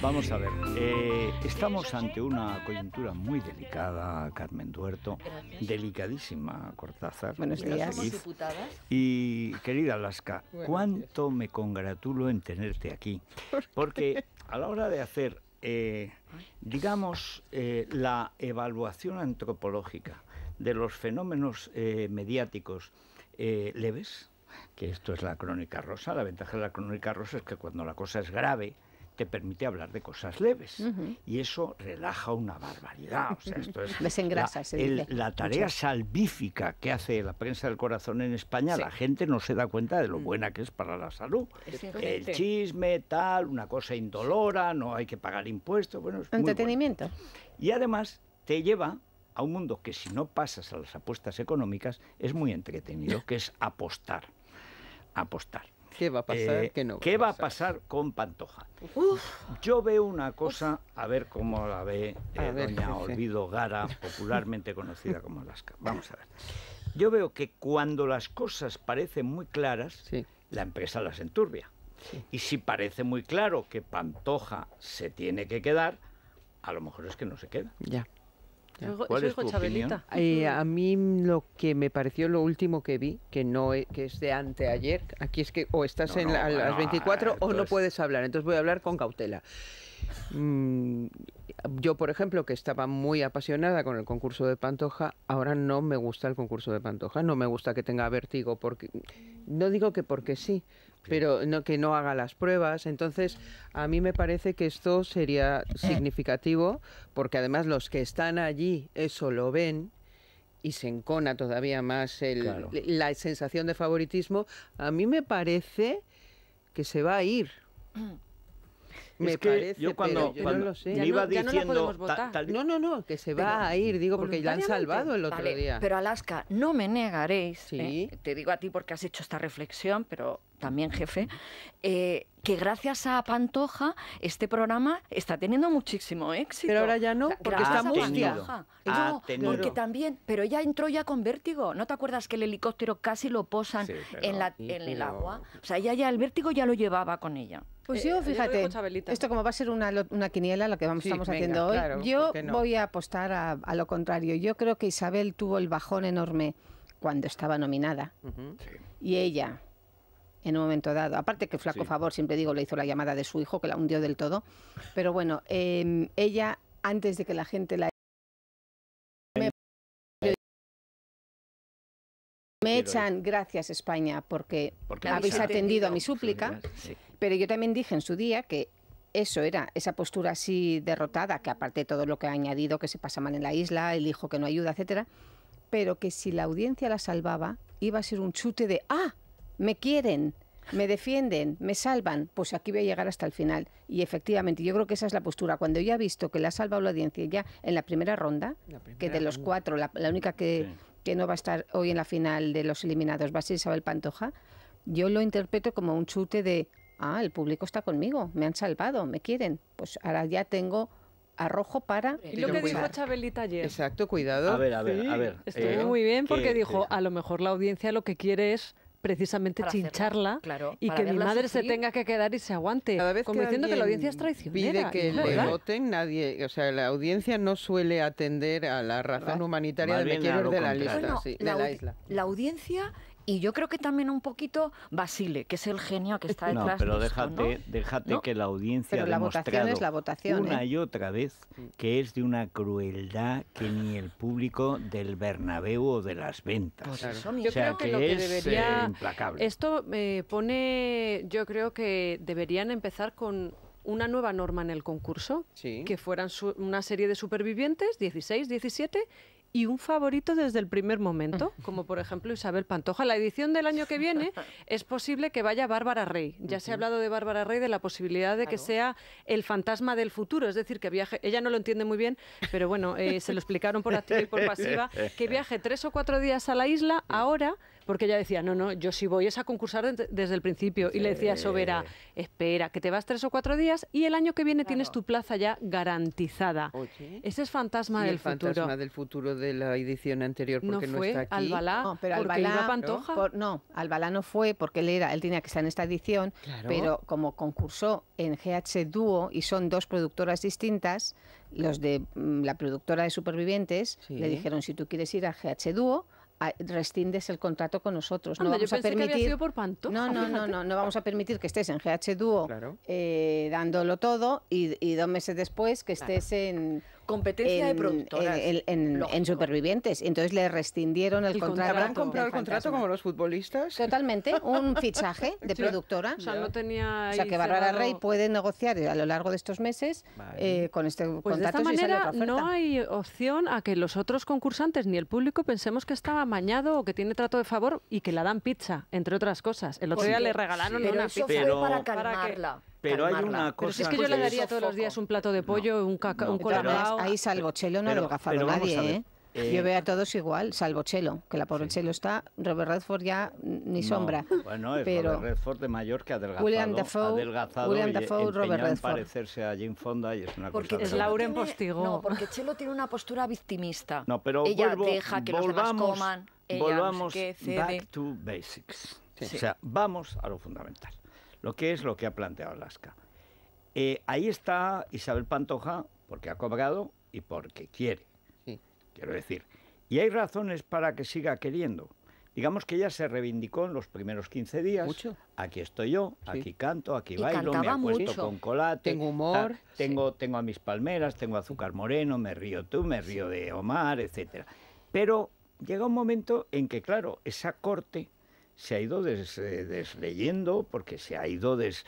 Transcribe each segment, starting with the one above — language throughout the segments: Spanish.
Vamos a ver, eh, estamos ante una coyuntura muy delicada, Carmen Duerto, delicadísima, Cortázar. Buenos días, Y querida Alaska, cuánto me congratulo en tenerte aquí, porque a la hora de hacer, eh, digamos, eh, la evaluación antropológica de los fenómenos mediáticos leves, que esto es la crónica rosa, la ventaja de la crónica rosa es que cuando la cosa es grave, te permite hablar de cosas leves. Y eso relaja una barbaridad. O sea, esto es la, tarea salvífica que hace la prensa del corazón en España, la gente no se da cuenta de lo mm. buena que es para la salud. el chisme, tal, una cosa indolora, no hay que pagar impuestos. Bueno, es Entretenimiento. Y además te lleva a un mundo que si no pasas a las apuestas económicas es muy entretenido, que es apostar. Apostar. ¿Qué va a pasar? Eh, no ¿Qué va a pasar con Pantoja? Yo veo una cosa, a ver cómo la ve eh, doña Olvido Gara, popularmente conocida como Alaska. Vamos a ver. Yo veo que cuando las cosas parecen muy claras, la empresa las enturbia. Y si parece muy claro que Pantoja se tiene que quedar, a lo mejor es que no se queda. Ya. ¿Cuál es eh, a mí lo que me pareció lo último que vi, que no es, que es de anteayer, aquí es que o estás en a las 24 o no puedes hablar, entonces voy a hablar con cautela. Mm, yo, por ejemplo, que estaba muy apasionada con el concurso de Pantoja, ahora no me gusta el concurso de Pantoja, no me gusta que tenga vértigo, porque no digo que porque sí, pero no, que no haga las pruebas. Entonces, a mí me parece que esto sería significativo, porque además los que están allí eso lo ven y se encona todavía más la sensación de favoritismo. A mí me parece que se va a ir. me parece que yo cuando, yo lo sé. no, No, no, no, que se va a ir, digo, porque ya han salvado el otro día. Pero Alaska, no me negaréis, eh, te digo a ti porque has hecho esta reflexión, pero también jefe, eh, que gracias a Pantoja este programa está teniendo muchísimo éxito. Pero ahora ya no, porque está muy No, porque también, pero ella entró ya con vértigo. ¿No te acuerdas que el helicóptero casi lo posan en, la, en el agua? O sea, ella ya el vértigo ya lo llevaba con ella. Pues eh, yo, fíjate, esto como va a ser una, quiniela, lo que vamos, estamos haciendo hoy, yo voy a apostar a, lo contrario. Yo creo que Isabel tuvo el bajón enorme cuando estaba nominada. Y ella, en un momento dado. Aparte que flaco favor, siempre digo, le hizo la llamada de su hijo, que la hundió del todo. Pero bueno, em, ella, antes de que la gente la... Me, echan, gracias España, porque, habéis atendido a mi súplica. Sí. Pero yo también dije en su día que eso era, esa postura así derrotada, que aparte de todo lo que ha añadido, que se pasa mal en la isla, el hijo que no ayuda, etcétera, pero que si la audiencia la salvaba, iba a ser un chute de ¡ah! ¡Me quieren! me defienden, me salvan, pues aquí voy a llegar hasta el final. Y efectivamente, yo creo que esa es la postura. Cuando ya he visto que la ha salvado la audiencia ya en la primera ronda, que de los cuatro, la, única que, que, no va a estar hoy en la final de los eliminados va a ser Isabel Pantoja, yo lo interpreto como un chute de, ah, el público está conmigo, me han salvado, me quieren, pues ahora ya tengo arrojo para... Y lo que dijo Chabelita ayer. Exacto, cuidado. A ver, a ver, a ver. Estuvo eh, muy bien porque dijo, a lo mejor la audiencia lo que quiere es precisamente chincharla y que mi madre se tenga que quedar y se aguante. Cada vez como que diciendo que la audiencia es traicionera. Pide que le voten, nadie, o sea, la audiencia no suele atender a la razón humanitaria de de la, de la isla. La audiencia y yo creo que también un poquito Basile, que es el genio que está detrás. No, pero déjate, déjate que la audiencia pero ha la votación es una ¿eh? y otra vez mm. que es de una crueldad que ni el público del Bernabéu o de las ventas. Pues yo creo que, eh, Esto eh, pone, yo creo que deberían empezar con una nueva norma en el concurso, que fueran una serie de supervivientes, 16, 17, y un favorito desde el primer momento, como por ejemplo Isabel Pantoja. La edición del año que viene es posible que vaya Bárbara Rey. Ya se ha hablado de Bárbara Rey, de la posibilidad de que sea el fantasma del futuro, es decir, que viaje, ella no lo entiende muy bien, pero bueno, eh, se lo explicaron por activa y por pasiva, que viaje tres o cuatro días a la isla ahora porque ella decía, no, no, yo sí voy a concursar desde el principio. Y le decía Sobera, espera, que te vas tres o cuatro días y el año que viene tienes tu plaza ya garantizada. Ese es fantasma del el futuro. fantasma del futuro de la edición anterior, porque no, está aquí. Albalá, no, pero Pantoja. no, Albalá no fue porque él, era, él tenía que estar en esta edición, pero como concursó en GH Duo y son dos productoras distintas, los de mm, la productora de Supervivientes le dijeron, si tú quieres ir a GH Duo rescindes el contrato con nosotros. no vamos a permitir. Que no, no, no, no, no, vamos a permitir que estés en GH Duo eh, dándolo todo y, dos meses después que estés en competencia de productoras. En, Supervivientes. Entonces le rescindieron el, contrato. ¿Habrán comprado el contrato como los futbolistas? Totalmente, un fichaje de productora. O sea, no tenía. O sea, que Barbara Rey puede negociar a lo largo de estos meses eh, con este pues contrato. De esta manera no hay opción a que los otros concursantes ni el público pensemos que estaba amañado o que tiene trato de favor y que la dan pizza, entre otras cosas. El otro pues día le regalaron una pizza. para calmarla. Pero hay una cosa. si es que yo le daría todos los días un plato de pollo, un, caca, un Ahí salvo Chelo no lo gafado nadie, ¿eh? ¿eh? Yo veo a todos igual, salvo Chelo, que la pobre Chelo está. Robert Redford ya ni sombra. Bueno, es pero Robert Redford de mayor que adelgazado. William Dafoe, William Dafoe, Robert Redford. parecerse a Jim Fonda y es una porque cosa. Es Lauren Postigo. No, porque Chelo tiene una postura victimista. No, pero ella vuelvo, deja que volvamos, los coman. Ella volvamos back to basics. O sea, vamos a lo fundamental lo que es lo que ha planteado Alaska. Eh, ahí está Isabel Pantoja porque ha cobrado y porque quiere, quiero decir. Y hay razones para que siga queriendo. Digamos que ella se reivindicó en los primeros 15 días. Aquí estoy yo, aquí canto, aquí bailo, me apuesto con colate. Tengo humor. tengo, tengo a mis palmeras, tengo azúcar moreno, me río tú, me río de Omar, etcétera. Pero llega un momento en que, claro, esa corte se ha ido des, eh, desleyendo porque se ha ido des,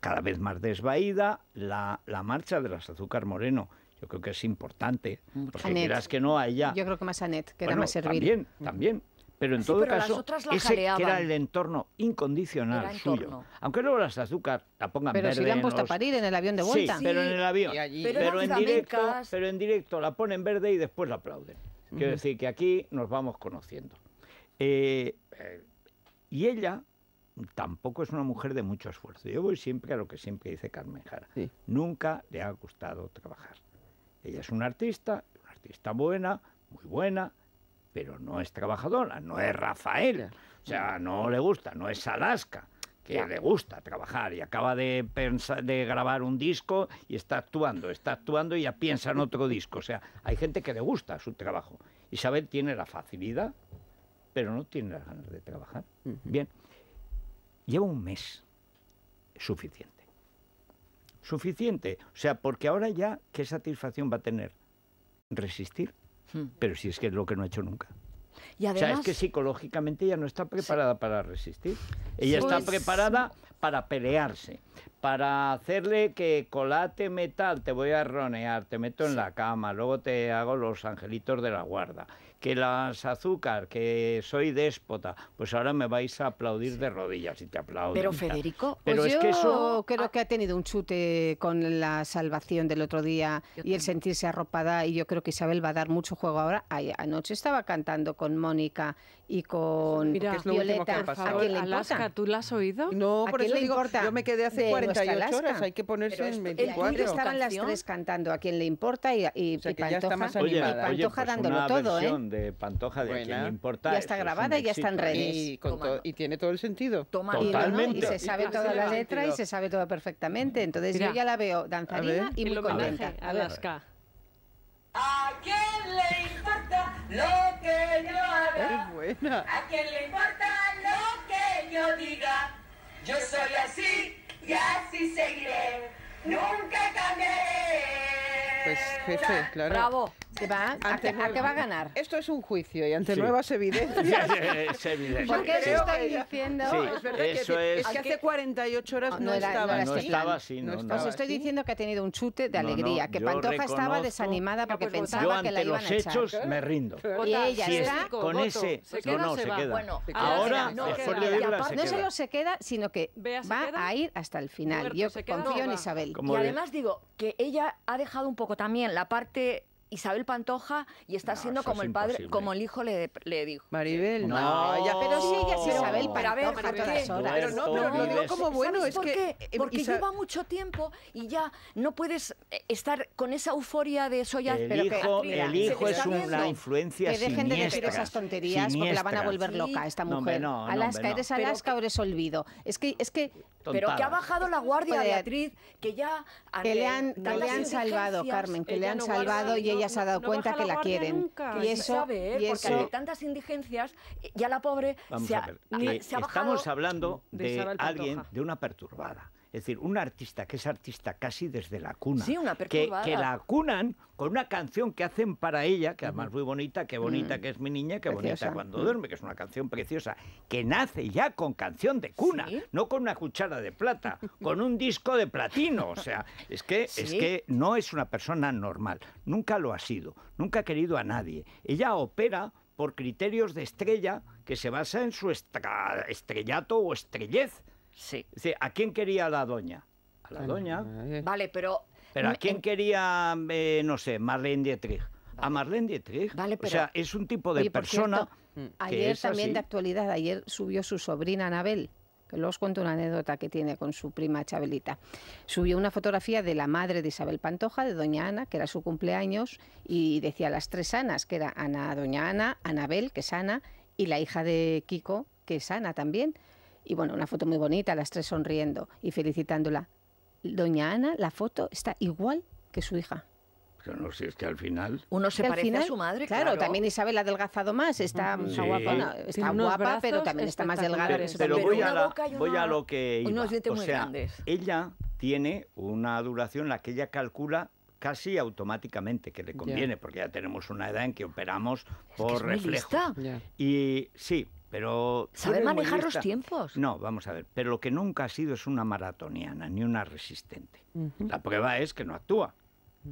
cada vez más desvaída la, marcha de las Azúcar Moreno. Yo creo que es importante, porque Anet. que no haya... Yo creo que más Anet, que más servir. También, también. Pero en todo caso, ese que era el entorno incondicional suyo. Aunque luego las azúcar la pongan pero verde. Pero si la han puesto a parir en el avión de vuelta. Sí, pero en el avión. Pero, en directo, pero en directo la ponen verde y después la aplauden. Quiero decir que aquí nos vamos conociendo. eh, eh y ella tampoco es una mujer de mucho esfuerzo. Yo voy siempre a lo que siempre dice Carmen Jara. Nunca le ha gustado trabajar. Ella es una artista, una artista buena, muy buena, pero no es trabajadora, no es Rafael. O sea, no le gusta, no es Alaska que le gusta trabajar y acaba de, de grabar un disco y está actuando, está actuando y ya piensa en otro disco. O sea, hay gente que le gusta su trabajo. Isabel tiene la facilidad pero no tiene las ganas de trabajar. Bien, lleva un mes suficiente. Suficiente, o sea, porque ahora ya, ¿qué satisfacción va a tener? Resistir, hmm. pero si es que es lo que no ha hecho nunca. Y además, o sea, es que psicológicamente ella no está preparada para resistir. Ella está pues, preparada para pelearse, para hacerle que colate metal, te voy a ronear, te meto en la cama, luego te hago los angelitos de la guarda que las azúcar, que soy déspota, pues ahora me vais a aplaudir de rodillas y te aplaudo. Pero Federico, Pero pues es yo que eso... creo que ha tenido un chute con la salvación del otro día y el sentirse arropada y yo creo que Isabel va a dar mucho juego ahora. anoche estaba cantando con Mónica y con Mira, Violeta. Que ¿A quién le importa? ¿tú la has oído? No, por eso digo, yo me quedé hace 48 horas, hay que ponerse en en 24. estaban las tres cantando, ¿a quién le importa? Y, y, Pantoja, y pues dándolo todo, ¿eh? de Pantoja, de quien importa. Ya está grabada y ya está en redes. Y, tiene todo el sentido. Y, se sabe toda la letra y se sabe todo perfectamente. Mm. Entonces yo ya la veo danzarina y muy contenta. A, ver. ¿A quién le importa lo que yo haga? ¿A quién le importa lo que yo diga? Yo soy así y así seguiré. Nunca cambiaré. Pues jefe, claro. Bravo. ¿Qué ¿A, qué, va a ganar? Esto es un juicio y ante nuevas evidencias. es evidente. ¿Por qué eso estoy diciendo? es verdad que, es... que hace 48 horas no, era, estaba, no, no estaba así. No, estaba Os estoy diciendo que ha tenido un chute de alegría, que Pantoja estaba desanimada porque pues, pensaba que la iban a echar. los hechos me rindo. Y ella si está con ese no, no, se queda. Bueno, ahora después eh, de oírla, No solo se queda, sino que va a ir hasta el final. Yo confío en Isabel y además digo que ella ha dejado un poco también la parte Isabel Pantoja y está siendo como el padre, como el hijo le, le dijo. Maribel, no. pero sí, ella es Isabel para Pantoja a todas horas. Pero no, pero lo como bueno, es que... Eh, porque lleva mucho tiempo y ya no puedes eh, estar con esa euforia de eso El hijo, el hijo es una influencia Que dejen de decir esas tonterías porque la van a volver loca esta mujer. las Alaska, eres Alaska eres olvido. Es que... Es que Pero que ha bajado la este guardia, Beatriz, que ya... Que le eh, han, que le han salvado, Carmen, que le han salvado y ella ya se ha dado cuenta que la, quieren. Nunca. Y eso, ¿eh? porque hay tantas indigencias, ya la pobre Estamos hablando de alguien, de una perturbada es decir, un artista que es artista casi desde la cuna. Sí, una que, que, la cunan con una canción que hacen para ella, que además muy bonita, qué bonita mm. que es mi niña, qué bonita cuando mm. duerme, que es una canción preciosa, que nace ya con canción de cuna, no con una cuchara de plata, con un disco de platino. O sea, es que, es que no es una persona normal, nunca lo ha sido, nunca ha querido a nadie. Ella opera por criterios de estrella que se basa en su estrellato o estrellez Sí. ¿a quién quería la doña? A la doña. Vale, pero... Pero ¿a quién eh, quería, eh, no sé, Marlene Dietrich? a Marlene Dietrich. Vale, o sea, es un tipo de persona. ayer también de actualidad, ayer subió su sobrina Anabel. Que luego os cuento una anécdota que tiene con su prima Chabelita. Subió una fotografía de la madre de Isabel Pantoja, de Doña Ana, que era su cumpleaños, y decía las tres Anas, que era Ana, Doña Ana, Anabel, que es Ana, y la hija de Kiko, que es Ana también. Y bueno, una foto muy bonita, las tres sonriendo y felicitándola. Doña Ana, la foto está igual que su hija. Pero no sé, si es que al final. Uno se parece a su madre, claro. claro. también Isabel ha adelgazado más. Está guapa, está guapa pero también está más delgada. Pero, voy, a voy, a lo que. o Ella tiene una duración la que ella calcula casi automáticamente, que le conviene, porque ya tenemos una edad en que operamos por es reflejo. Y sí, pero sabe manejar los tiempos. No, vamos a ver. Pero lo que nunca ha sido es una maratoniana ni una resistente. La prueba es que no actúa. O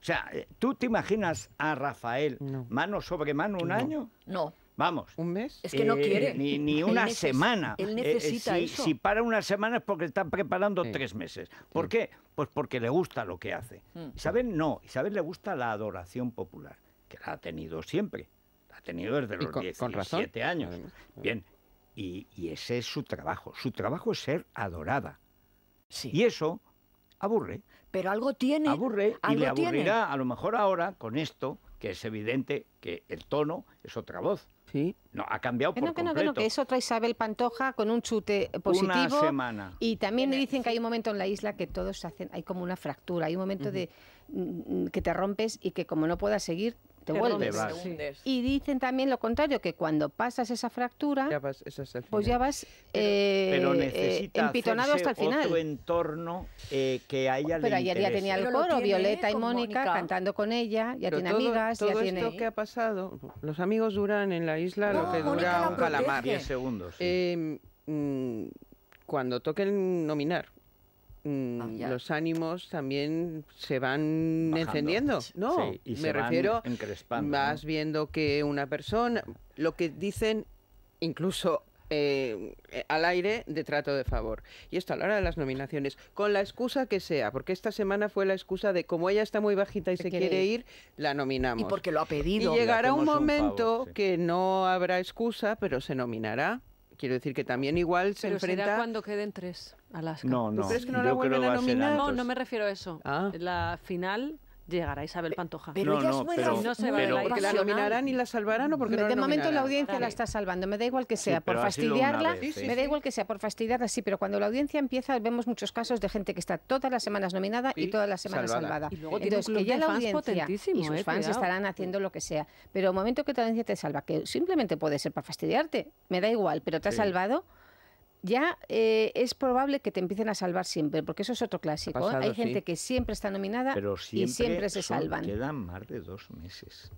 sea, eh, ¿tú te imaginas a Rafael mano sobre mano un año? No. Vamos. ¿Un mes? Es que no eh, quiere. Ni, ni una semana. Él eh, necesita si, eso. si, para una semana es porque está preparando tres meses. ¿Por qué? Pues porque le gusta lo que hace. ¿Saben? Mm. Isabel no. Isabel le gusta la adoración popular, que la ha tenido siempre ha tenido desde los con, 17 años. Bien, y, ese es su trabajo. Su trabajo es ser adorada. Y eso aburre. Pero algo tiene. Aburre y le aburrirá a lo mejor ahora con esto, que es evidente que el tono es otra voz. Sí. No, ha cambiado por completo. es otra Isabel Pantoja con un chute positivo. Una semana. Y también me dicen que hay un momento en la isla que todos hacen, hay como una fractura, hay un momento de mm, que te rompes y que como no puedas seguir, te, vuelves. y dicen también lo contrario, que cuando pasas esa fractura, pues ya vas pues eh, eh, empitonado hasta el final. entorno eh, que a ella Pero ya tenía el coro, Violeta y Mónica, cantando con ella, ya tiene amigas, todo ya tiene... que ha pasado, los amigos duran en la isla lo que dura un calamar. 10 segundos. Mm, cuando toquen nominar, Mm, ah, los ánimos también se van encendiendo, ¿no? me refiero, vas viendo que una persona, lo que dicen incluso eh, eh, al aire de trato de favor. Y esto a la hora de las nominaciones, con la excusa que sea, porque esta semana fue la excusa de como ella está muy bajita y se, quiere, ir, la nominamos. Y porque lo ha pedido. Y llegará un momento que no habrá excusa, pero se nominará Quiero decir que también igual se enfrenta. cuando queden tres Alaska. No, no. ¿Tú crees que no a nominar? No, no me refiero a eso. Ah. La final llegará Isabel Pantoja. Pero no, ella es no se va la nominarán y la salvarán o porque de, momento la audiencia la está salvando. Me da igual que sea por fastidiarla. me da igual que sea por fastidiarla, sí. Pero cuando la audiencia empieza vemos muchos casos de gente que está todas las semanas nominada y, todas las semanas salvada. Y luego que ya la audiencia y sus eh, fans estarán haciendo lo que sea. Pero el momento que la audiencia te salva, que simplemente puede ser para fastidiarte, me da igual, pero te ha salvado ya eh, es probable que te empiecen a salvar siempre, porque eso es otro clásico. ¿eh? Hay gente que siempre está nominada y siempre se salvan. Quedan más de dos meses.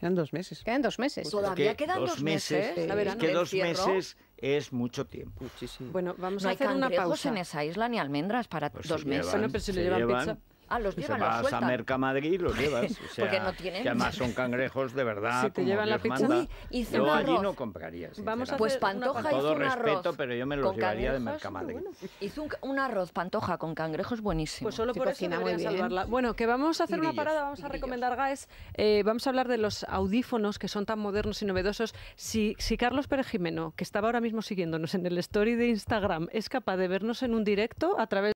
Quedan dos meses. Quedan dos meses. Todavía quedan dos, meses. ¿eh? es que dos meses es mucho tiempo. Bueno, vamos a hacer una pausa. en esa isla ni almendras para pues dos meses. pero si llevan pizza. Ah, los llevan, vas a Mercamadrid los llevas. Porque no Que además son cangrejos de verdad. te llevan la pizza. Manda. allí no compraría. Vamos a pues Pantoja con todo respeto, pero yo me los llevaría de Mercamadrid. Hizo un, arroz Pantoja con cangrejos buenísimo. Pues solo por eso muy Bueno, que vamos a hacer una parada, vamos a recomendar GAES. Eh, vamos a hablar de los audífonos que son tan modernos y novedosos. Si, si Carlos Pérez Jimeno, que estaba ahora mismo siguiéndonos en el story de Instagram, es capaz de vernos en un directo a través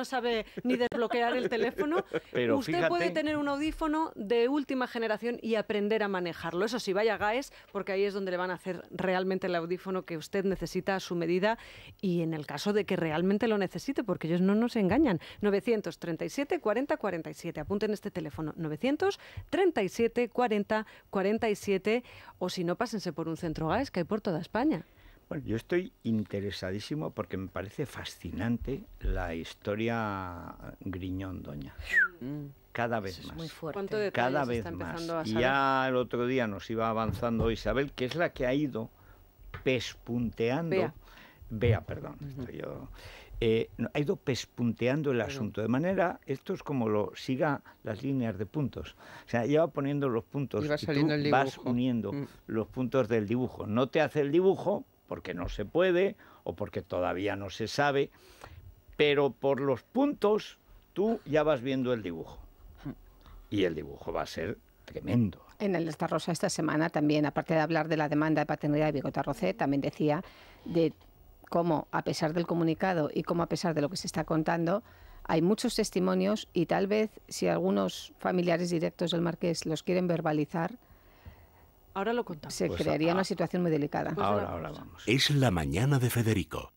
no sabe ni desbloquear el teléfono. Usted puede tener un audífono de última generación y aprender a manejarlo. Eso sí, vaya GAES, porque ahí es donde le van a hacer realmente el audífono que usted necesita a su medida y en el caso de que realmente lo necesite, porque ellos no nos engañan. 937 40 47. Apunten este teléfono. 937 40 47 o si no, pásense por un centro GAES que hay por toda España. Bueno, yo estoy interesadísimo porque me parece fascinante la historia Griñón Doña. Mm. Cada vez más. Muy fuerte. Cada vez más. y ya el otro día nos iba avanzando Isabel, que es la que ha ido pespunteando. Vea, perdón. Eh, ha ido pespunteando el asunto. De manera, esto es como lo siga las líneas de puntos. O sea, va poniendo los puntos y, tú vas uniendo mm. los puntos del dibujo. No te hace el dibujo, porque no se puede o porque todavía no se sabe, pero por los puntos tú ya vas viendo el dibujo. Y el dibujo va a ser tremendo. En el Estarrosa Rosa esta semana también, aparte de hablar de la demanda de paternidad de Bigota Rosé, también decía de cómo, a pesar del comunicado y cómo, a pesar de lo que se está contando, hay muchos testimonios y tal vez si algunos familiares directos del marqués los quieren verbalizar, Ahora lo contamos. Se pues crearía una situación muy delicada. Pues ahora, ahora Es la mañana de Federico,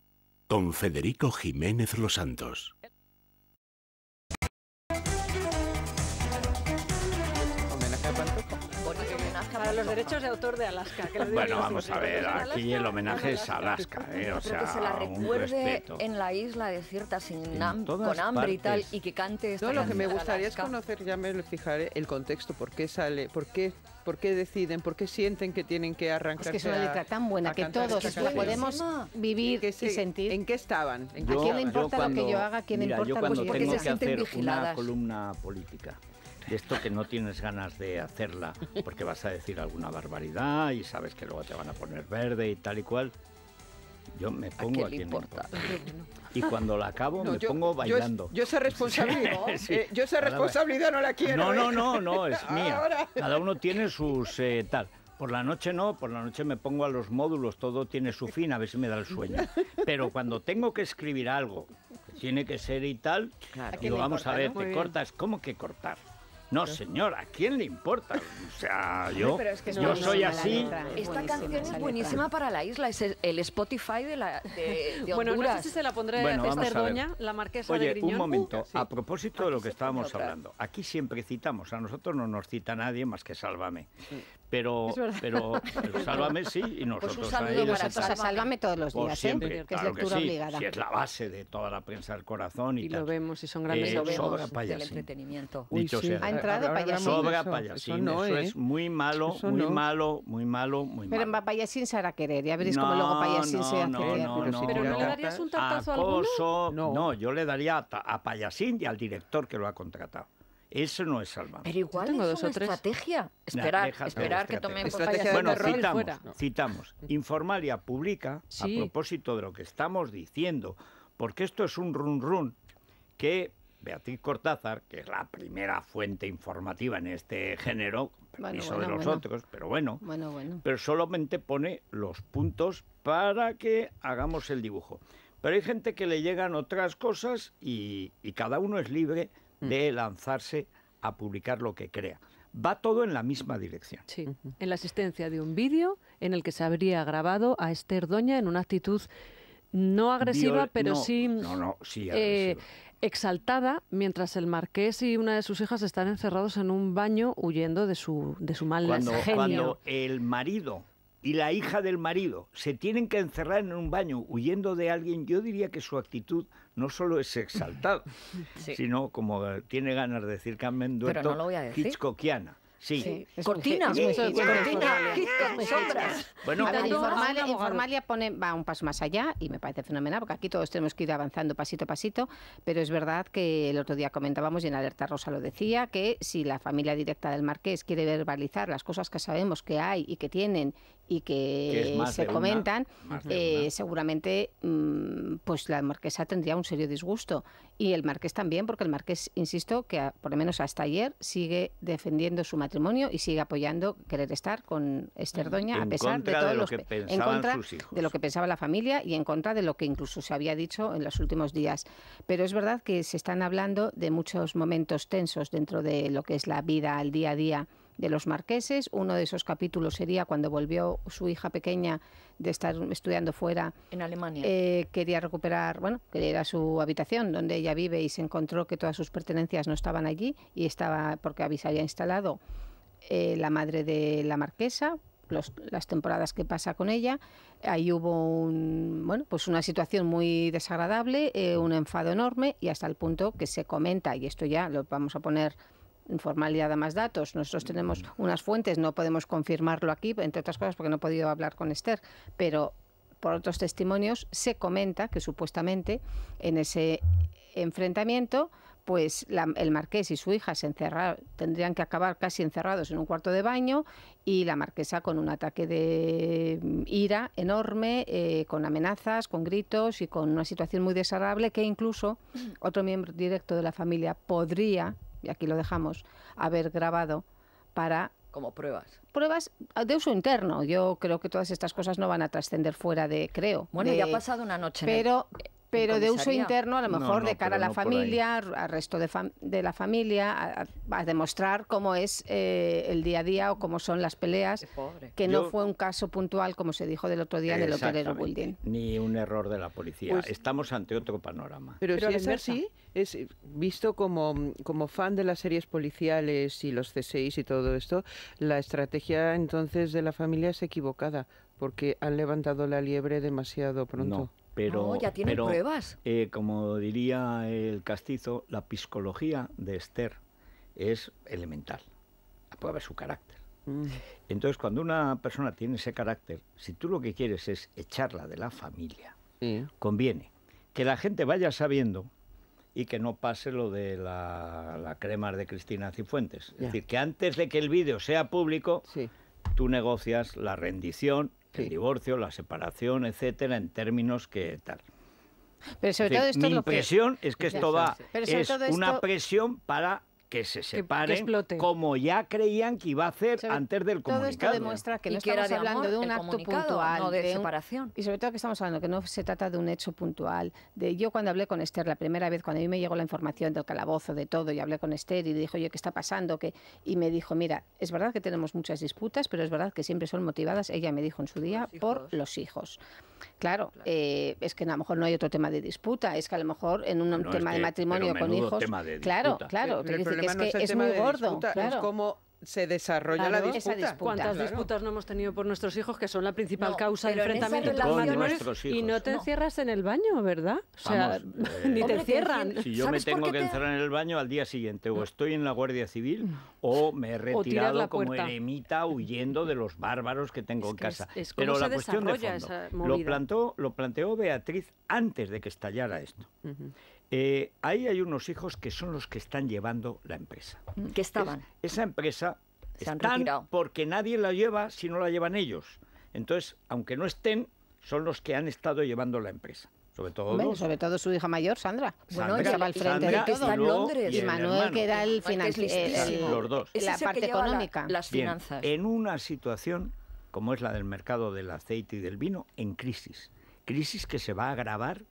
con Federico Jiménez Los Santos. los derechos de autor de Alaska. bueno, vamos a ver, aquí el homenaje es Alaska, ¿eh? o sea, que se la recuerde en la isla desierta sin con hambre y tal y que cante esta No, lo que me gustaría es conocer, ya me fijaré, el contexto, por qué sale, por qué ¿Por qué deciden? ¿Por qué sienten que tienen que arrancar? Es que es una letra tan buena que todos la podemos vivir y sentir. ¿En qué estaban? ¿En ¿A quién le importa lo que yo haga? quién le importa? Yo cuando pues se que hacer una columna política de esto que no tienes ganas de hacerla porque vas a decir alguna barbaridad y sabes que luego te van a poner verde y tal y cual. Yo me pongo ¿A en importa? Y cuando la acabo me pongo bailando. Yo, esa eh, responsabilidad, no la quiero. No, no, ¿eh? no, no, es mía. Cada uno tiene sus eh, tal. Por la noche no, por la noche me pongo a los módulos, todo tiene su fin, a ver si me da el sueño. Pero cuando tengo que escribir algo, tiene que ser y tal, claro. digo, vamos a ver, te cortas, ¿cómo que cortar? No, señora, ¿a quién le importa? O sea, yo, yo soy así. Esta canción es buenísima para la isla, es el, Spotify de la Bueno, no sé si se la pondré a a Doña, la marquesa de Griñón. un momento, a propósito de lo que estábamos hablando. Aquí siempre citamos, a nosotros no nos cita nadie más que Sálvame pero, pero, pero, Sálvame sí y nosotros pues un saludo ahí, Sálvame todos los días, ¿eh? siempre, ¿eh? que claro es lectura que sí, obligada. Si es la base de toda la prensa del corazón y, y lo vemos y son grandes eh, lo del entretenimiento. Uy, sea, ha entrado payasín. Sobra eso, payasín, eso, es muy malo, muy malo, muy malo, muy malo. Pero en payasín se hará querer, ya veréis cómo luego payasín se hace querer. pero no, le darías un tartazo a alguno? No, yo le daría a payasín y al director que lo ha contratado. Eso no es salvamento. Pero igual tengo es dos estrategia. Esperar, esperar que tomen Bueno, citamos, informal citamos. Informalia publica, a propósito de lo que estamos diciendo, porque esto es un run run que Beatriz Cortázar, que es la primera fuente informativa en este género, permiso de los otros, pero bueno, pero solamente pone los puntos para que hagamos el dibujo. Pero hay gente que le llegan otras cosas y cada uno es libre Mm. de lanzarse a publicar lo que crea. Va todo en la misma dirección. Sí, en la asistencia de un vídeo en el que se habría grabado a Esther Doña en una actitud no agresiva, pero sí, eh, exaltada, mientras el marqués y una de sus hijas están encerrados en un baño huyendo de su, de su mal genio. Cuando el marido y la hija del marido se tienen que encerrar en un baño huyendo de alguien, yo diría que su actitud no solo es exaltada, sino como eh, tiene ganas de decir Carmen han no Hitchcockiana. Sí. cortina. Es muy, Sí. cortina. Informalia, pone, va un paso más allá y me parece fenomenal porque aquí todos tenemos que ir avanzando pasito a pasito, pero es verdad que el otro día comentábamos y en Alerta Rosa lo decía, que si la familia directa del marqués quiere verbalizar las cosas que sabemos que hay y que tienen y que, se comentan, eh, seguramente mm, pues la marquesa tendría un serio disgusto. Y el marqués también, porque el marqués, insisto, que por lo menos hasta ayer sigue defendiendo su matrimonio y sigue apoyando querer estar con Esther mm. Doña, a pesar de todo lo que de lo que pensaba la familia y en contra de lo que incluso se había dicho en los últimos días. Pero es verdad que se están hablando de muchos momentos tensos dentro de lo que es la vida, al día a día de los marqueses. Uno de esos capítulos sería cuando volvió su hija pequeña de estar estudiando fuera. En Alemania. Eh, quería recuperar, bueno, quería ir a su habitación donde ella vive y se encontró que todas sus pertenencias no estaban allí y estaba, porque había instalado eh, la madre de la marquesa, las temporadas que pasa con ella. Ahí hubo un, bueno, pues una situación muy desagradable, eh, un enfado enorme y hasta el punto que se comenta, y esto ya lo vamos a poner ...formalidad da más datos. Nosotros tenemos unas fuentes, no podemos confirmarlo aquí, entre otras cosas porque no he podido hablar con Esther, pero por otros testimonios se comenta que supuestamente en ese enfrentamiento pues el marqués y su hija se encerraron... tendrían que acabar casi encerrados en un cuarto de baño y la marquesa con un ataque de mm, ira enorme, eh, con amenazas, con gritos y con una situación muy desagradable que incluso otro miembro directo de la familia podría y aquí lo dejamos, haber grabado para... Como pruebas. Pruebas de uso interno. Yo creo que todas estas cosas no van a trascender fuera de, creo. Bueno, ya ha pasado una noche. Pero pero de uso interno, a lo mejor de cara a la familia, al resto de, la familia, a, demostrar cómo es eh, el día a día o cómo son las peleas, que no fue un caso puntual, como se dijo del otro día, el hotelero Building. Ni un error de la policía. Pues Estamos ante otro panorama. Pero, si es así, es visto como, como fan de las series policiales y los C6 y todo esto, la estrategia entonces de la familia es equivocada, porque han levantado la liebre demasiado pronto. Pero, ya eh, como diría el castizo, la psicología de Esther es elemental. prueba es su carácter. Mm. Entonces, cuando una persona tiene ese carácter, si tú lo que quieres es echarla de la familia, conviene que la gente vaya sabiendo y que no pase lo de la, crema de Cristina Cifuentes. Es decir, que antes de que el vídeo sea público, tú negocias la rendición, el divorcio, la separación, etcétera, en términos que tal. Pero sobre todo esto mi impresión es que esto va, es una presión para que se separen, como ya creían que iba a hacer antes del comunicado. Todo esto demuestra que no estamos hablando de un acto puntual, de, separación. y sobre todo que estamos hablando que no se trata de un hecho puntual. De, yo cuando hablé con Esther la primera vez, cuando a mí me llegó la información del calabozo, de todo, y hablé con Esther y le dijo, oye, ¿qué está pasando? que Y me dijo, mira, es verdad que tenemos muchas disputas, pero es verdad que siempre son motivadas, ella me dijo en su día, por los hijos. Claro, eh, es que a lo mejor no hay otro tema de disputa, es que a lo mejor en un tema de matrimonio con hijos... claro, claro es es muy gordo, es cómo se desarrolla la disputa. ¿Cuántas disputas no hemos tenido por nuestros hijos que son la principal causa de enfrentamiento Y no te encierras en el baño, ¿verdad? O sea, ni te eh, cierran. Si yo me tengo que encerrar en el baño al día siguiente, o estoy en la Guardia Civil, o me he retirado como eremita huyendo de los bárbaros que tengo en casa. Es, Pero la cuestión de fondo, lo planteó, lo planteó Beatriz antes de que estallara esto. Eh, ahí hay unos hijos que son los que están llevando la empresa. Mm, que estaban. esa empresa están porque nadie la lleva si no la llevan ellos. Entonces, aunque no estén, son los que han estado llevando la empresa. Sobre todo, sobre todo su hija mayor, Sandra. bueno, al frente de todo. en Londres. Y, Manuel, que era el, financiero los dos. la parte económica. las finanzas. en una situación como es la del mercado del aceite y del vino, en crisis. Crisis que se va a agravar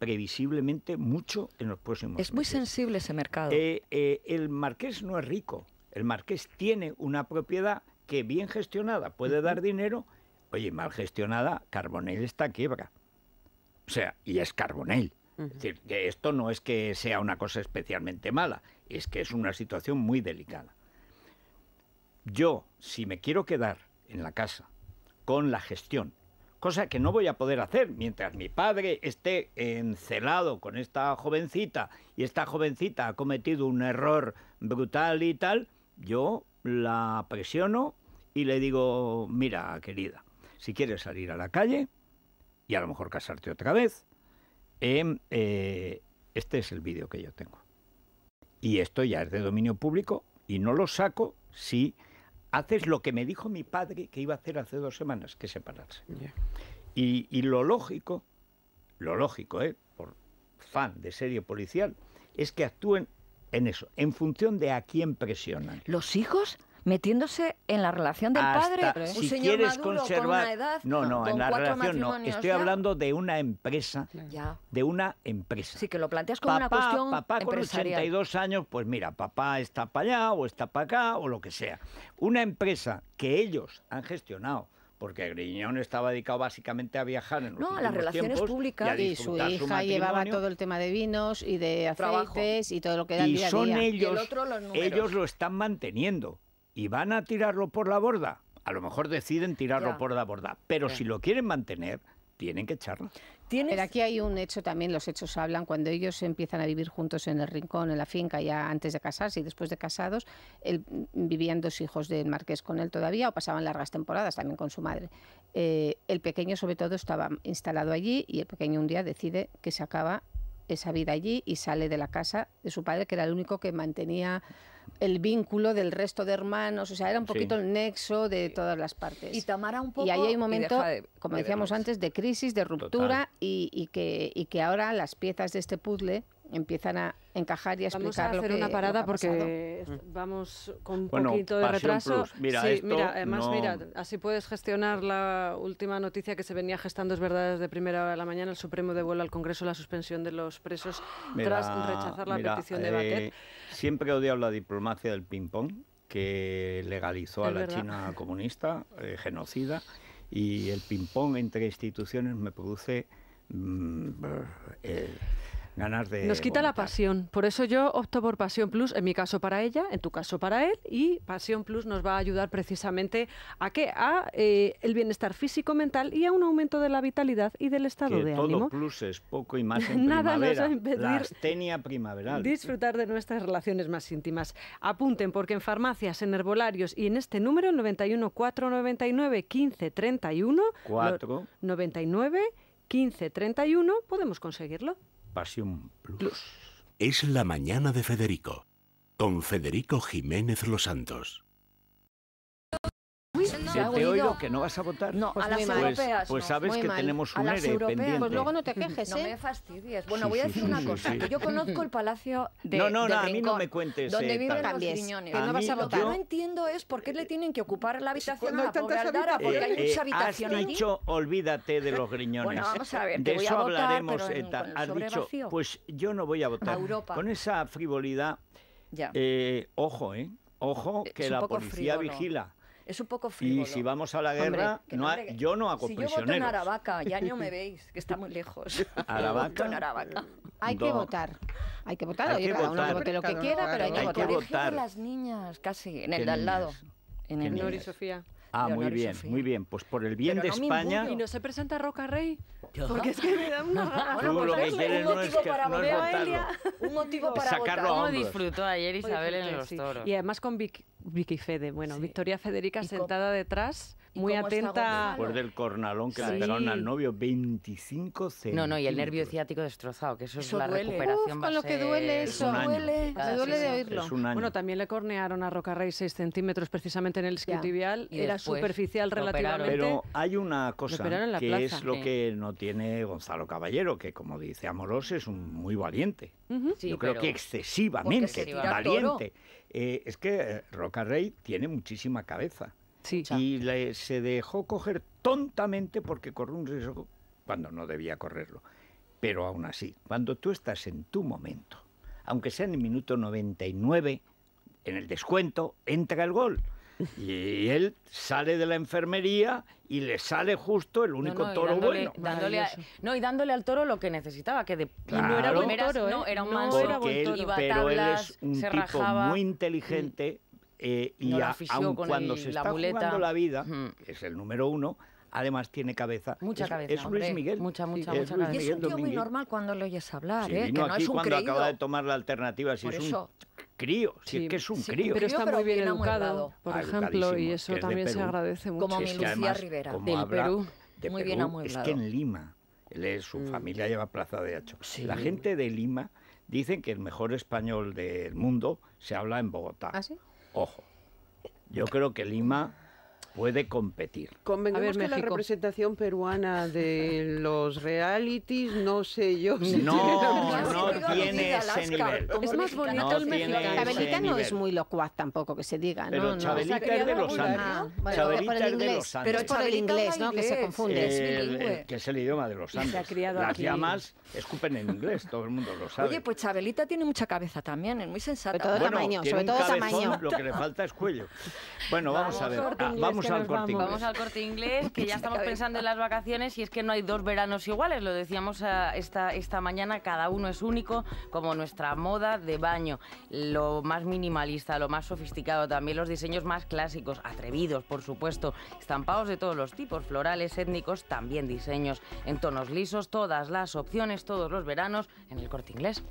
previsiblemente mucho en los próximos años. Es muy sensible ese mercado. Eh, eh, el marqués no es rico. El marqués tiene una propiedad que bien gestionada puede dar dinero. Oye, mal gestionada, Carbonell está quiebra. O sea, y es Carbonell. Es decir, que esto no es que sea una cosa especialmente mala, es que es una situación muy delicada. Yo, si me quiero quedar en la casa con la gestión cosa que no voy a poder hacer mientras mi padre esté encelado con esta jovencita y esta jovencita ha cometido un error brutal y tal, yo la presiono y le digo, mira querida, si quieres salir a la calle y a lo mejor casarte otra vez, em, eh, este es el vídeo que yo tengo. Y esto ya es de dominio público y no lo saco si haces lo que me dijo mi padre que iba a hacer hace dos semanas, que separarse. Y, lo lógico, lo lógico, ¿eh? por fan de serie policial, es que actúen en eso, en función de a quién presionan. ¿Los hijos? metiéndose en la relación del padre. Si quieres conservar, una edad, no, no, en la relación no. Estoy hablando de una empresa, de una empresa. Sí, que lo planteas como una cuestión Papá con 82 años, pues mira, papá está para allá o está para acá o lo que sea. Una empresa que ellos han gestionado, porque Griñón estaba dedicado básicamente a viajar en los No, las relaciones públicas y, su hija llevaba todo el tema de vinos y de aceites y todo lo que era y son ellos, ellos lo están manteniendo y van a tirarlo por la borda, a lo mejor deciden tirarlo por la borda, pero si lo quieren mantener, tienen que echarlo. Pero aquí hay un hecho también, los hechos hablan, cuando ellos empiezan a vivir juntos en el rincón, en la finca, ya antes de casarse y después de casados, mm, vivían dos hijos del marqués con él todavía o pasaban largas temporadas también con su madre. Eh, el pequeño sobre todo estaba instalado allí y el pequeño un día decide que se acaba esa vida allí y sale de la casa de su padre, que era el único que mantenía el vínculo del resto de hermanos, o sea, era un poquito el nexo de todas las partes. Y tomara un poco... Y ahí hay un momento, como decíamos antes, de crisis, de ruptura y, y, que, y que ahora las piezas de este puzzle empiezan a, encajar y explicar vamos a hacer una parada porque mm. vamos con un poquito de retraso. Mira, mira, mira, así puedes gestionar la última noticia que se venía gestando es verdad desde primera hora de la mañana el Supremo devuelve al Congreso la suspensión de los presos tras rechazar la petición de Baquet. Eh, siempre he odiado la diplomacia del ping pong que legalizó a la China comunista, eh, genocida, y el ping pong entre instituciones me produce mm, eh, nos quita la pasión, por eso yo opto por Pasión Plus, en mi caso para ella, en tu caso para él, y Pasión Plus nos va a ayudar precisamente a que a eh, el bienestar físico, mental y a un aumento de la vitalidad y del estado de de todo Plus es poco y más Nada Nos va a impedir Disfrutar de nuestras relaciones más íntimas. Apunten porque en farmacias, en herbolarios y en este número 91 499 15 4 99 podemos conseguirlo. Pasión Plus. Es la mañana de Federico, con Federico Jiménez Los Santos no. Se te oído que no vas a votar. No, pues, pues, pues a las Pues, sabes que tenemos un ERE pendiente. Pues luego no te quejes, ¿eh? No me fastidies. Bueno, voy a decir una cosa. Que yo conozco el Palacio de No, no, no, a mí no me cuentes. Donde eh, viven los riñones. Que no vas a votar. Lo que no entiendo es por qué le tienen que ocupar la habitación a la pobre porque hay mucha eh, habitación Has dicho, olvídate de los riñones. Bueno, vamos a ver, De eso hablaremos, ETA. Eh, has dicho, pues yo no voy a votar. Con esa frivolidad, ojo, ¿eh? Ojo que la policía vigila. Es un poco frío. Y si vamos a la guerra, yo no hago si Si yo voto en Aravaca, ya no me veis, que está muy lejos. ¿Aravaca? en Hay que votar. Hay que votar. Hay que votar. vote lo que quiera, pero hay que hay votar. Que las niñas, casi, en el de al lado. En el Nori Sofía. Ah, muy bien, muy bien. Pues por el bien de España. ¿Y no se presenta Roca Rey? Porque es que me da una no es, que, no Un motivo para Sacarlo votar. disfrutó ayer Isabel en los toros? Y además con Vicky Fede. Bueno, Victoria Federica sentada detrás, muy atenta. Después del cornalón que le pegaron al novio, 25 centímetros. No, no, y el nervio ciático destrozado, que eso, es la duele. recuperación Uf, con lo que duele eso, duele. Ah, duele de oírlo. Bueno, también le cornearon a Roca Rey 6 centímetros precisamente en el y Era pues, superficial relativamente. Pero hay una cosa que es lo que no tiene Gonzalo Caballero, que como dice Amorós es un muy valiente. Yo creo que excesivamente valiente. Eh, es que eh, Roca Rey tiene muchísima cabeza. Y se dejó coger tontamente porque corrió un riesgo cuando no debía correrlo. Pero aún así, cuando tú estás en tu momento, aunque sea en el minuto 99, en el descuento, entra el gol. Y él sale de la enfermería y le sale justo el único toro bueno. no, y dándole al toro lo que necesitaba, que de, no era un toro, ¿eh? no, era un manso, era buen toro. iba pero él es un tipo muy inteligente eh, y a, aun cuando se está la jugando la vida, que es el número uno, además tiene cabeza. Mucha es, cabeza. Es Luis Miguel. Mucha, mucha, es mucha cabeza. y es un tío muy normal cuando le oyes hablar, ¿eh? Que no es un cuando creído. acaba de tomar la alternativa, si crío, si sí, es que es un crío. Pero está muy bien, educado, por ejemplo, y eso también se agradece mucho. Como mi Lucía Rivera, del Perú. muy bien amueblado. Es que en Lima, él su mm. familia lleva Plaza de Hacho. La gente de Lima dicen que el mejor español del mundo se habla en Bogotá. ¿Ah, Ojo, yo creo que Lima puede competir. Convengamos a ver, que la representación peruana de los realities, no sé yo si no, tiene no, no tiene ese nivel. Es más bonito el mexicano. Chabelita no es muy locuaz tampoco, que se diga. Pero Chabelita es de los Andes. bueno, Chabelita es de Pero es por el inglés, ¿no? Que se confunde. que es el idioma de los Andes. Las aquí. llamas escupen en inglés, todo el mundo lo sabe. Oye, pues Chabelita tiene mucha cabeza también, es muy sensata. Sobre todo bueno, tamaño, sobre todo cabezón, Lo que le falta es cuello. Bueno, vamos, a ver. Ah, vamos vamos al corte inglés. inglés, que ya estamos pensando en las vacaciones y es que no hay dos veranos iguales, lo decíamos ah, esta, esta mañana, cada uno es único, como nuestra moda de baño, lo más minimalista, lo más sofisticado, también los diseños más clásicos, atrevidos, por supuesto, estampados de todos los tipos, florales, étnicos, también diseños en tonos lisos, todas las opciones, todos los veranos en el corte inglés.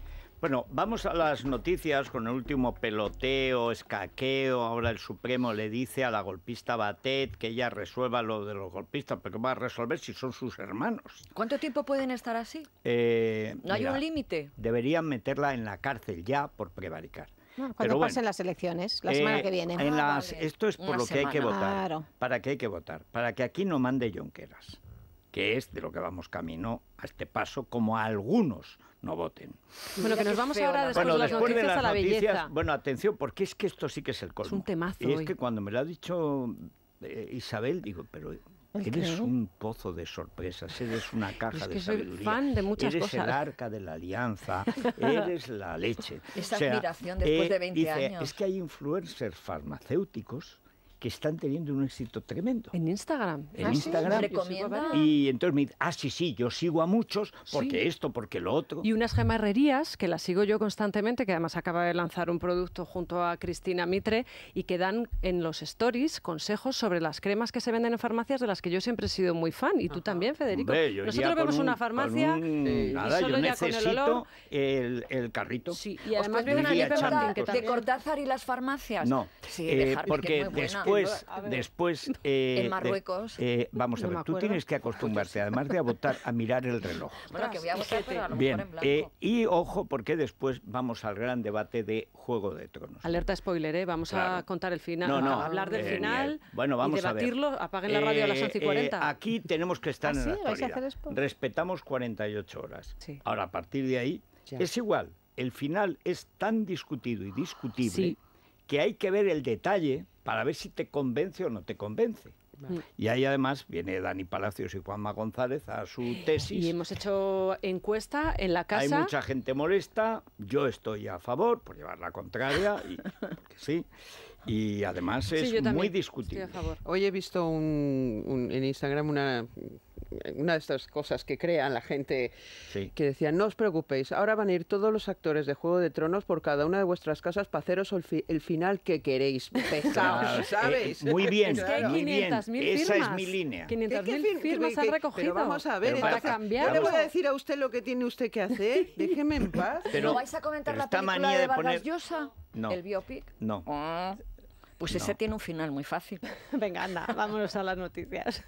Bueno, vamos a las noticias con el último peloteo, escaqueo. Ahora el Supremo le dice a la golpista Batet que ella resuelva lo de los golpistas, pero va a resolver si son sus hermanos. ¿Cuánto tiempo pueden estar así? Eh, ¿No hay un límite? Deberían meterla en la cárcel ya por prevaricar. cuando pasen las elecciones, la semana eh, que viene. las, esto es por lo que hay que votar. ¿Para qué hay que votar? Para que aquí no mande Jonqueras, que es de lo que vamos camino a este paso, como a algunos no voten. Bueno, que nos vamos ahora después, de, las noticias a la belleza. Bueno, atención, porque es que esto sí que es el colmo. Es un temazo. Y es que cuando me lo ha dicho eh, Isabel, digo, pero Eres un pozo de sorpresas, eres una caja es que de soy fan de muchas eres el arca de la alianza, eres la leche. Esa admiración después de 20 eh, años. Es que hay influencers farmacéuticos que están teniendo un éxito tremendo. En Instagram. En ah, Instagram. y entonces me dice, ah, sí, sí, yo sigo a muchos porque esto, porque lo otro. Y unas gemarrerías que las sigo yo constantemente, que además acaba de lanzar un producto junto a Cristina Mitre y que dan en los stories consejos sobre las cremas que se venden en farmacias de las que yo siempre he sido muy fan. Y tú también, Federico. Nosotros vemos una farmacia solo ya con el olor. El, carrito. Sí, y además viene una pregunta de Cortázar y las farmacias. No, sí, eh, porque después después, en eh, Marruecos. Eh, vamos a ver, tú tienes que acostumbrarte, además de a votar, a mirar el reloj. que voy a votar, Bien, eh, y ojo, porque después vamos al gran debate de Juego de Tronos. Alerta spoiler, Vamos a contar el final, hablar del final y debatirlo. Apaguen la radio a las 11 y 40. aquí tenemos que estar ¿Ah, en sí? la actualidad. a Respetamos 48 horas. Ahora, a partir de ahí, es igual. El final es tan discutido y discutible que hay que ver el detalle para ver si te convence o no te convence. Mm. Y ahí además viene Dani Palacios y Juanma González a su tesis. Y hemos hecho encuesta en la casa. Hay mucha gente molesta, yo estoy a favor por llevar la contraria, y, sí. Y además es muy discutible. Hoy he visto en Instagram una una de estas cosas que crean la gente, que decían, no os preocupéis, ahora van a ir todos los actores de Juego de Tronos por cada una de vuestras casas para haceros el, final que queréis. Pesados, eh, ¿sabéis? muy bien, es Esa es mi línea. 500.000 firmas han recogido. vamos a ver, para cambiar. yo le voy a decir a usted lo que tiene usted que hacer, déjeme en paz. Pero, ¿No vais a comentar la película de, de poner... Llosa? No. ¿El biopic? No. Ah. Pues ese tiene un final muy fácil. Venga, anda, vámonos a las noticias.